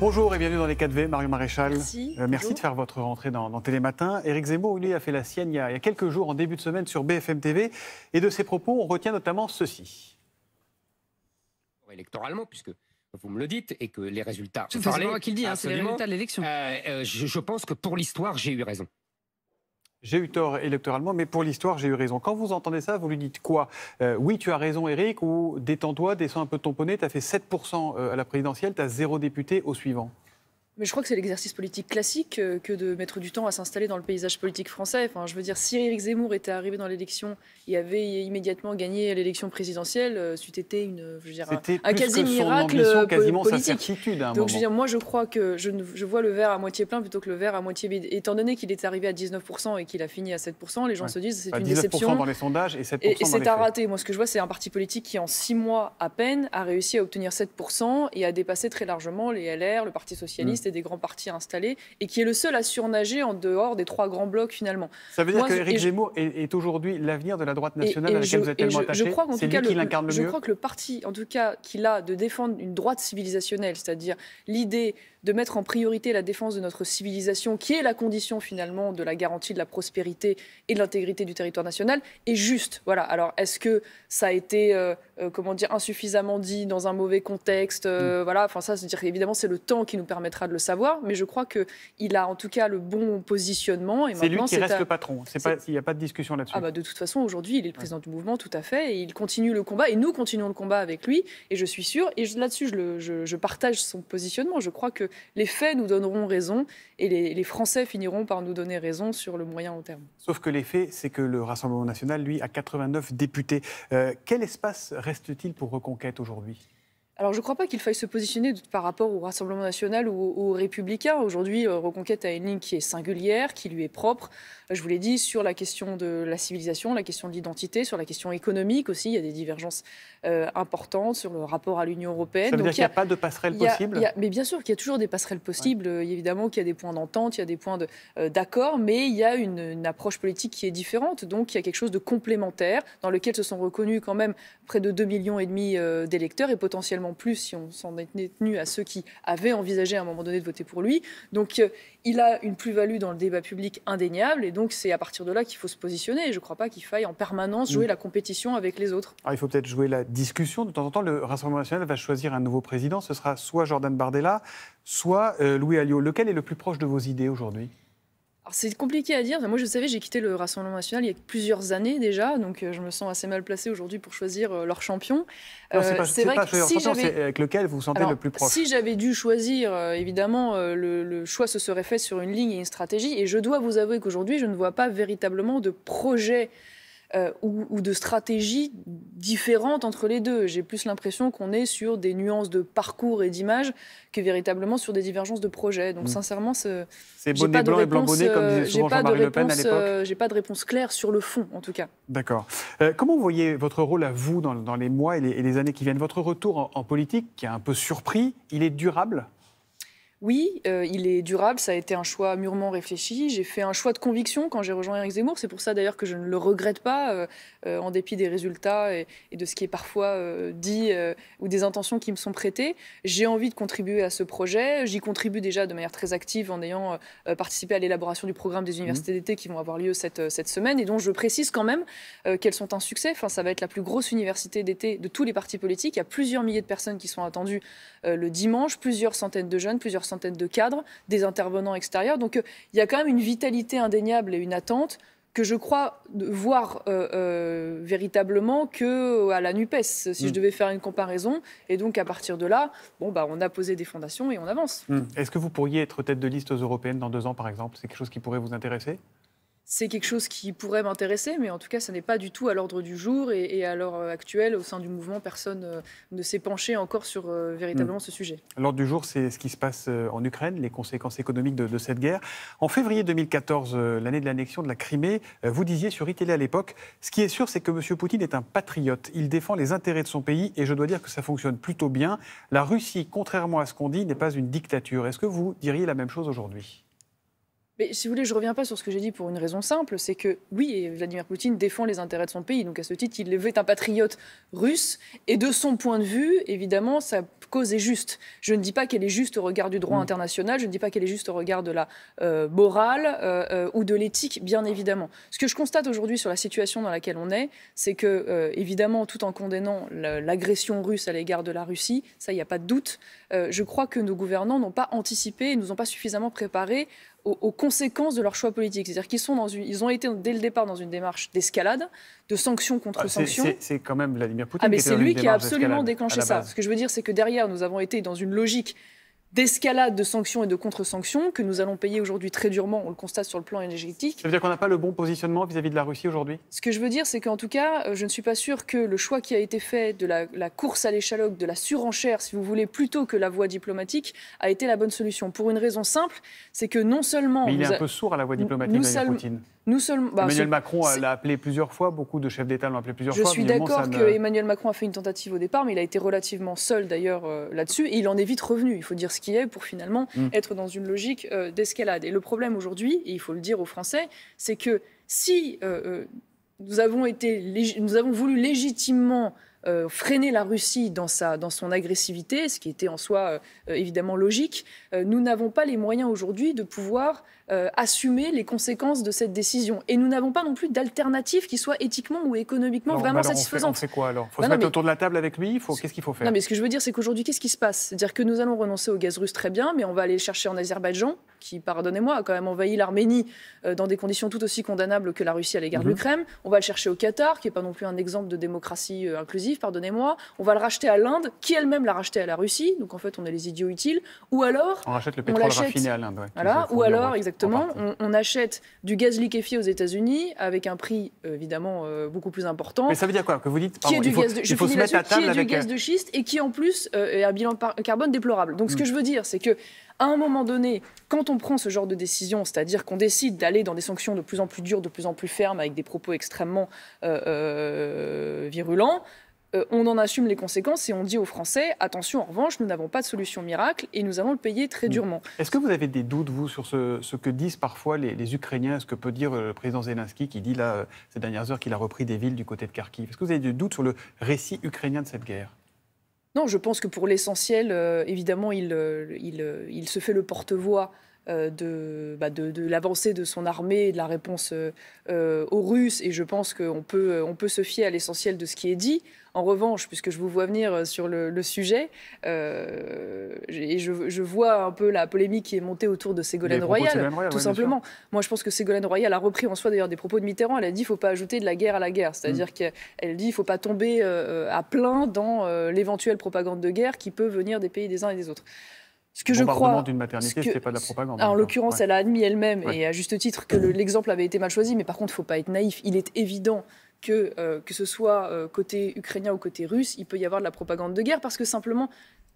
Bonjour et bienvenue dans les 4V, Mario Maréchal. Merci. Euh, de faire votre rentrée dans, Télématin. Éric Zemmour, lui, a fait la sienne il y a, quelques jours, en début de semaine, sur BFM TV. Et de ses propos, on retient notamment ceci. Électoralement, puisque vous me le dites, et que les résultats. C'est moi qui le dis, hein, c'est les résultats de l'élection. Euh, euh, je pense que pour l'histoire, j'ai eu raison. J'ai eu tort électoralement, mais pour l'histoire, j'ai eu raison. Quand vous entendez ça, vous lui dites quoi euh, Oui, tu as raison, Eric, ou détends-toi, descends un peu ton poney, t'as fait 7% euh, à la présidentielle, t'as zéro député au suivant mais je crois que c'est l'exercice politique classique euh, que de mettre du temps à s'installer dans le paysage politique français. Enfin, je veux dire, si Éric Zemmour était arrivé dans l'élection et avait immédiatement gagné l'élection présidentielle, euh, été une, euh, je veux un, quasi miracle quasiment politique. Sa certitude Donc, je veux dire, moi, je crois que je, je, vois le verre à moitié plein plutôt que le verre à moitié vide. Étant donné qu'il est arrivé à 19% et qu'il a fini à 7%, les gens se disent c'est une 19% dans les sondages et 7% et, et c'est un raté. Moi, ce que je vois, c'est un parti politique qui, en six mois à peine, a réussi à obtenir 7% et a dépassé très largement les LR, le Parti socialiste des grands partis installés, et qui est le seul à surnager en dehors des trois grands blocs finalement. Ça veut dire que Zemmour est, aujourd'hui l'avenir de la droite nationale à laquelle vous êtes tellement attaché. Je crois qu'en le, je crois que le parti, en tout cas, qu'il a de défendre une droite civilisationnelle, c'est-à-dire l'idée de mettre en priorité la défense de notre civilisation, qui est la condition finalement de la garantie de la prospérité et de l'intégrité du territoire national, est juste. Voilà. Alors, est-ce que ça a été, euh, euh, comment dire, insuffisamment dit dans un mauvais contexte euh, mm. Voilà. Enfin, ça, c'est dire évidemment, c'est le temps qui nous permettra de le savoir, mais je crois qu'il a en tout cas le bon positionnement. C'est lui qui reste le patron, il n'y a pas de discussion là-dessus. Ah bah, de toute façon, aujourd'hui, il est le président du mouvement, tout à fait, et il continue le combat, et nous continuons le combat avec lui, et je suis sûr, et là-dessus, je, partage son positionnement. Je crois que les faits nous donneront raison, et les, Français finiront par nous donner raison sur le moyen long terme. Sauf que les faits, c'est que le Rassemblement national, lui, a 89 députés. Euh, quel espace reste-t-il pour Reconquête aujourd'hui alors je ne crois pas qu'il faille se positionner par rapport au Rassemblement national ou aux républicains. Aujourd'hui, euh, Reconquête a une ligne qui est singulière, qui lui est propre. Euh, je vous l'ai dit, sur la question de la civilisation, la question de l'identité, sur la question économique aussi, il y a des divergences euh, importantes sur le rapport à l'Union européenne. Ça veut dire qu'il n'y a, pas de passerelle possible Mais bien sûr qu'il y a toujours des passerelles possibles. Évidemment qu'il y a des points d'entente, il y a des points d'accord, de, mais il y a une, une, approche politique qui est différente. Donc il y a quelque chose de complémentaire dans lequel se sont reconnus quand même près de 2,5 millions d'électeurs et potentiellement plus si on s'en est tenu à ceux qui avaient envisagé à un moment donné de voter pour lui. Donc euh, il a une plus-value dans le débat public indéniable et donc c'est à partir de là qu'il faut se positionner. je ne crois pas qu'il faille en permanence jouer mm. la compétition avec les autres. Ah, il faut peut-être jouer la discussion. De temps en temps, le Rassemblement national va choisir un nouveau président. Ce sera soit Jordan Bardella, soit euh, Louis Alliot. Lequel est le plus proche de vos idées aujourd'hui c'est compliqué à dire. Moi, je savais, j'ai quitté le Rassemblement national il y a plusieurs années déjà, donc euh, je me sens assez mal placé aujourd'hui pour choisir euh, leur champion. Euh, c'est vrai que si champion, avec lequel vous vous sentez le plus proche. Si j'avais dû choisir, évidemment, le, choix se serait fait sur une ligne et une stratégie. Et je dois vous avouer qu'aujourd'hui, je ne vois pas véritablement de projet euh, ou, ou, de stratégies différentes entre les deux. J'ai plus l'impression qu'on est sur des nuances de parcours et d'image que véritablement sur des divergences de projets. Donc mm. sincèrement sincèrement, c'est bonnet blanc et blanc bonnet, comme euh, disait Jean-Marie euh, J'ai pas de réponse claire sur le fond, en tout cas. D'accord. Euh, comment vous voyez votre rôle à vous dans, les mois et les, années qui viennent Votre retour en, en politique, qui a un peu surpris, il est durable oui, euh, il est durable, ça a été un choix mûrement réfléchi. J'ai fait un choix de conviction quand j'ai rejoint Eric Zemmour. C'est pour ça d'ailleurs que je ne le regrette pas, euh, euh, en dépit des résultats et, de ce qui est parfois dit ou des intentions qui me sont prêtées. J'ai envie de contribuer à ce projet. J'y contribue déjà de manière très active en ayant participé à l'élaboration du programme des universités mmh. d'été qui vont avoir lieu cette, semaine et dont je précise quand même qu'elles sont un succès. Enfin, ça va être la plus grosse université d'été de tous les partis politiques. Il y a plusieurs milliers de personnes qui sont attendues le dimanche, plusieurs centaines de jeunes, plusieurs centaines de cadres, des intervenants extérieurs. Donc euh, il y a quand même une vitalité indéniable et une attente que je crois voir euh, euh, véritablement que à la Nupes, si je mm. devais faire une comparaison. Et donc à partir de là, bon bah on a posé des fondations et on avance. Mm. Est-ce que vous pourriez être tête de liste aux européennes dans deux ans, par exemple C'est quelque chose qui pourrait vous intéresser c'est quelque chose qui pourrait m'intéresser, mais en tout cas, ça n'est pas du tout à l'ordre du jour. Et, à l'heure euh, actuelle, au sein du mouvement, personne euh, ne s'est penché encore sur euh, véritablement hmm. ce sujet. L'ordre du jour, c'est ce qui se passe en Ukraine, les conséquences économiques de, cette guerre. En février 2014, l'année de l'annexion de la Crimée, vous disiez sur ITL à l'époque, ce qui est sûr, c'est que M. Poutine est un patriote. Il défend les intérêts de son pays, et je dois dire que ça fonctionne plutôt bien. La Russie, contrairement à ce qu'on dit, n'est pas une dictature. Est-ce que vous diriez la même chose aujourd'hui mais si vous voulez, je ne reviens pas sur ce que j'ai dit pour une raison simple, c'est que oui, Vladimir Poutine défend les intérêts de son pays, donc à ce titre, il est un patriote russe, et de son point de vue, évidemment, sa cause est juste. Je ne dis pas qu'elle est juste au regard du droit mm. international, je ne dis pas qu'elle est juste au regard de la euh, morale euh, euh, ou de l'éthique, bien évidemment. Ce que je constate aujourd'hui sur la situation dans laquelle on est, c'est que, évidemment, tout en condamnant l'agression russe à l'égard de la Russie, ça, il n'y a pas de doute, je crois que nos gouvernants n'ont pas anticipé et nous ont pas suffisamment préparés aux, conséquences de leurs choix politiques. C'est-à-dire qu'ils sont dans ils ont été dès le départ dans une démarche d'escalade, de sanctions contre ah, sanctions. C'est quand même Vladimir ah, Poutine. Ah, mais c'est lui qui a absolument déclenché ça. Ce que je veux dire, c'est que derrière, nous avons été dans une logique d'escalade de sanctions et de contre-sanctions que nous allons payer aujourd'hui très durement, on le constate sur le plan énergétique. Ça veut dire qu'on n'a pas le bon positionnement vis-à-vis de la Russie aujourd'hui Ce que je veux dire, c'est qu'en tout cas, euh, je ne suis pas sûr que le choix qui a été fait de la, course à l'échalogue, de la surenchère, si vous voulez, plutôt que la voie diplomatique, a été la bonne solution. Pour une raison simple, c'est que non seulement... Mais il est un peu sourd à la voie diplomatique, Vladimir Poutine. Bah, Emmanuel Macron l'a appelé plusieurs fois, beaucoup de chefs d'État l'ont appelé plusieurs fois. Je suis d'accord que Macron a fait une tentative au départ, mais il a été relativement seul d'ailleurs euh, là-dessus, et il en est vite revenu, il faut dire ce qu'il est, pour finalement mm. être dans une logique euh, d'escalade. Et le problème aujourd'hui, et il faut le dire aux Français, c'est que si euh, nous, avons été, nous avons voulu légitimement freiner la Russie dans, sa, dans son agressivité, ce qui était en soi évidemment logique, nous n'avons pas les moyens aujourd'hui de pouvoir euh, assumer les conséquences de cette décision. Et nous n'avons pas non plus d'alternative qui soit éthiquement ou économiquement vraiment satisfaisante. On quoi alors faut se mettre autour de la table avec lui Qu'est-ce qu'il faut faire Non, mais ce que je veux dire, c'est qu'aujourd'hui, qu'est-ce qui se passe C'est-à-dire que nous allons renoncer au gaz russe très bien, mais on va aller chercher en Azerbaïdjan, qui, pardonnez-moi, a quand même envahi l'Arménie euh, dans des conditions tout aussi condamnables que la Russie à l'égard de mhm. l'Ukraine. On va le chercher au Qatar, qui n'est pas non plus un exemple de démocratie euh, inclusive, pardonnez-moi. On va le racheter à l'Inde, qui elle-même l'a racheté à la Russie. Donc en fait, on est les idiots utiles. Ou alors. On rachète le pétrole raffiné à l'Inde. voilà. Ou alors, exactement. On, achète du gaz liquéfié aux États-Unis avec un prix euh, évidemment euh, beaucoup plus important. Mais ça veut dire quoi Que vous dites qui est du gaz de, gaz euh, de schiste et qui en plus a un bilan carbone déplorable. Donc ce que hmm. je veux dire, c'est que à un moment donné, quand on prend ce genre de décision, c'est-à-dire qu'on décide d'aller dans des sanctions de plus en plus dures, de plus en plus fermes, avec des propos extrêmement virulents, euh, on en assume les conséquences et on dit aux Français, attention, en revanche, nous n'avons pas de solution miracle et nous allons le payer très mm. durement. Est-ce que vous avez des doutes, vous, sur ce, que disent parfois les, Ukrainiens, ce que peut dire euh, le président Zelensky qui dit là, euh, ces dernières heures, qu'il a repris des villes du côté de Kharkiv Est-ce que vous avez des doutes sur le récit ukrainien de cette guerre Non, je pense que pour l'essentiel, évidemment, il se fait le porte-voix euh, bah, de, l'avancée de son armée et de la réponse euh, euh, aux Russes. Et je pense qu'on peut, on peut se fier à l'essentiel de ce qui est dit. En revanche, puisque je vous vois venir sur le, sujet, et je, vois un peu la polémique qui est montée autour de Ségolène Royal, tout simplement. Moi, je pense que Ségolène Royal a repris en soi d'ailleurs des propos de Mitterrand. Elle a dit il ne faut pas ajouter de la guerre à la guerre. C'est-à-dire mm. qu'elle dit il ne faut pas tomber à plein dans l'éventuelle propagande de guerre qui peut venir des pays des uns et des autres. Ce que je crois. d'une maternité, ce pas la propagande. En l'occurrence, elle a admis elle-même, et à juste titre, que l'exemple avait été mal choisi. Mais par contre, il ne faut pas être naïf. Il est évident que, euh, que ce soit euh, côté ukrainien ou côté russe, il peut y avoir de la propagande de guerre, parce que simplement,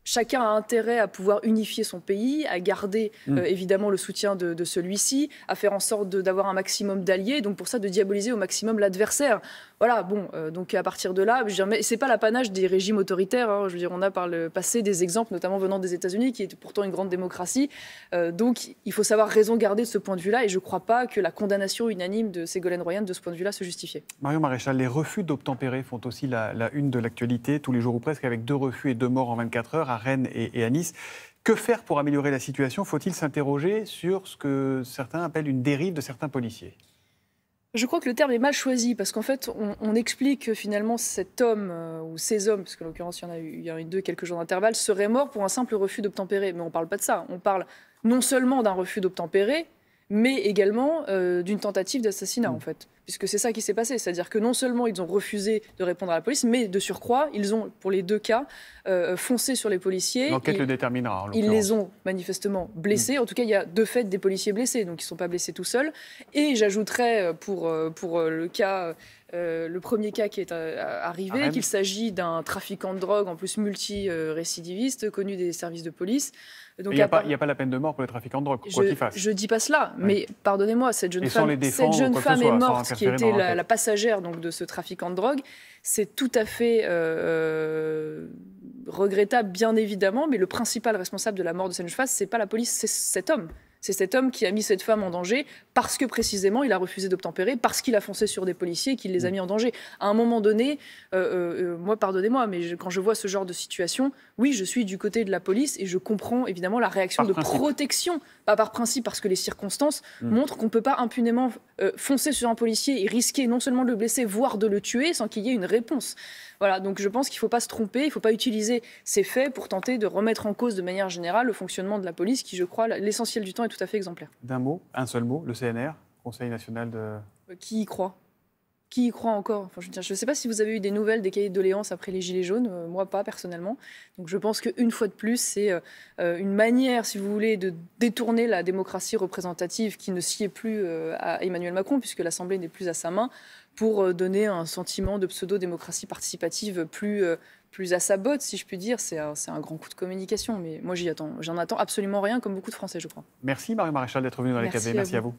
chacun a intérêt à pouvoir unifier son pays, à garder mm. euh, évidemment le soutien de, de celui-ci, à faire en sorte d'avoir un maximum d'alliés, donc pour ça de diaboliser au maximum l'adversaire. Voilà, bon, euh, donc à partir de là, je n'est c'est pas l'apanage des régimes autoritaires. Hein. je veux dire, on a par le passé des exemples, notamment venant des États-Unis, qui est pourtant une grande démocratie. Euh, donc, il faut savoir raison garder de ce point de vue-là, et je ne crois pas que la condamnation unanime de Ségolène Royan de ce point de vue-là se justifie. Marion Maréchal, les refus d'obtempérer font aussi la, une de l'actualité, tous les jours ou presque, avec deux refus et deux morts en 24 heures à Rennes et à Nice. Que faire pour améliorer la situation Faut-il s'interroger sur ce que certains appellent une dérive de certains policiers je crois que le terme est mal choisi parce qu'en fait, on, explique finalement cet homme euh, ou ces hommes, parce qu'en l'occurrence, il y en a eu, il y en a eu deux quelques jours d'intervalle, seraient morts pour un simple refus d'obtempérer. Mais on ne parle pas de ça. On parle non seulement d'un refus d'obtempérer, mais également euh, d'une tentative d'assassinat, en mm. fait. Puisque c'est ça qui s'est passé. C'est-à-dire que non seulement ils ont refusé de répondre à la police, mais de surcroît, ils ont, pour les deux cas, euh, euh, foncé sur les policiers. L'enquête le déterminera. ils les ont manifestement blessés. Mm. En tout cas, il y a de fait des policiers blessés, donc ils ne sont pas blessés tout seuls. Et j'ajouterais, pour, pour le cas euh, le premier cas qui est euh, arrivé, qu'il s'agit d'un trafiquant de drogue, en plus multi-récidiviste, connu des services de police. Donc, il n'y a, pas la peine de mort pour le trafiquants de drogue, quoi qu'il fasse. Je ne dis pas cela, mais pardonnez-moi, cette jeune femme, cette jeune femme est morte, qui était la, passagère donc, de ce trafiquant de drogue. C'est tout à fait euh, regrettable, bien évidemment, mais le principal responsable de la mort de cette jeune femme, ce n'est pas la police, c'est cet homme. C'est cet homme qui a mis cette femme en danger parce que précisément il a refusé d'obtempérer, parce qu'il a foncé sur des policiers et qu'il les a mm. mis en danger. À un moment donné, euh, euh, euh, moi pardonnez-moi, mais quand je vois ce genre de situation, oui, je suis du côté de la police et je comprends évidemment la réaction de protection, pas par principe, parce que les circonstances mm. montrent qu'on ne peut pas impunément foncer sur un policier et risquer non seulement de le blesser, voire de le tuer sans qu'il y ait une réponse. Voilà, donc je pense qu'il ne faut pas se tromper, il ne faut pas utiliser ces faits pour tenter de remettre en cause de manière générale le fonctionnement de la police qui, je crois, l'essentiel du temps tout à fait exemplaire. D'un mot, un seul mot, le CNR, Conseil national de... Euh, qui y croit qui y croit encore enfin, Je ne sais pas si vous avez eu des nouvelles des cahiers de doléances après les Gilets jaunes, euh, moi pas personnellement. Donc je pense qu'une fois de plus, c'est euh, une manière, si vous voulez, de détourner la démocratie représentative qui ne est plus à Emmanuel Macron, puisque l'Assemblée n'est plus à sa main, pour donner un sentiment de pseudo-démocratie participative plus, plus à sa botte, si je puis dire. C'est un, grand coup de communication. Mais moi, j'y attends. J'en attends absolument rien, comme beaucoup de Français, je crois. Merci, Marie Maréchal, d'être venue dans les cafés. Merci à vous.